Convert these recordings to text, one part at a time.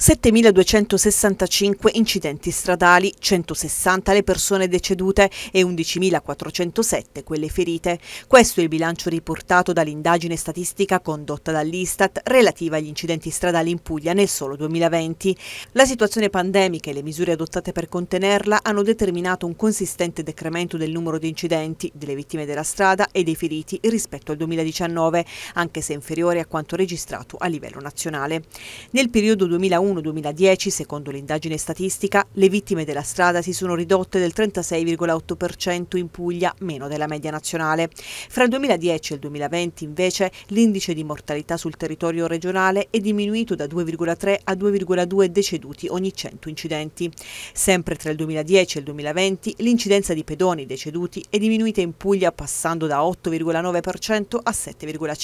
7.265 incidenti stradali, 160 le persone decedute e 11.407 quelle ferite. Questo è il bilancio riportato dall'indagine statistica condotta dall'Istat relativa agli incidenti stradali in Puglia nel solo 2020. La situazione pandemica e le misure adottate per contenerla hanno determinato un consistente decremento del numero di incidenti, delle vittime della strada e dei feriti rispetto al 2019, anche se inferiore a quanto registrato a livello nazionale. Nel periodo 2011 2001-2010, secondo l'indagine statistica, le vittime della strada si sono ridotte del 36,8% in Puglia, meno della media nazionale. Fra il 2010 e il 2020, invece, l'indice di mortalità sul territorio regionale è diminuito da 2,3 a 2,2 deceduti ogni 100 incidenti. Sempre tra il 2010 e il 2020, l'incidenza di pedoni deceduti è diminuita in Puglia passando da 8,9% a 7,5%.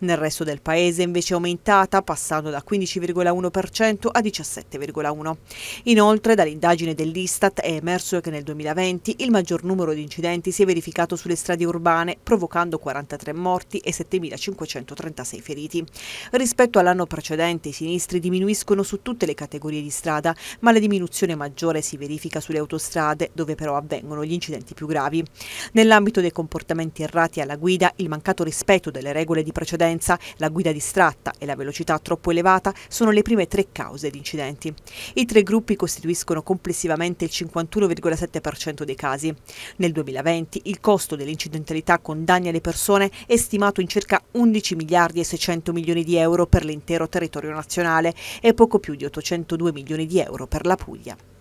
Nel resto del paese invece è aumentata passando da 15,1% 17,3% a 17,1%. Inoltre dall'indagine dell'Istat è emerso che nel 2020 il maggior numero di incidenti si è verificato sulle strade urbane, provocando 43 morti e 7.536 feriti. Rispetto all'anno precedente i sinistri diminuiscono su tutte le categorie di strada, ma la diminuzione maggiore si verifica sulle autostrade, dove però avvengono gli incidenti più gravi. Nell'ambito dei comportamenti errati alla guida, il mancato rispetto delle regole di precedenza, la guida distratta e la velocità troppo elevata sono le prime tre cause di incidenti. I tre gruppi costituiscono complessivamente il 51,7% dei casi. Nel 2020 il costo dell'incidentalità con danni alle persone è stimato in circa 11 miliardi e 600 milioni di euro per l'intero territorio nazionale e poco più di 802 milioni di euro per la Puglia.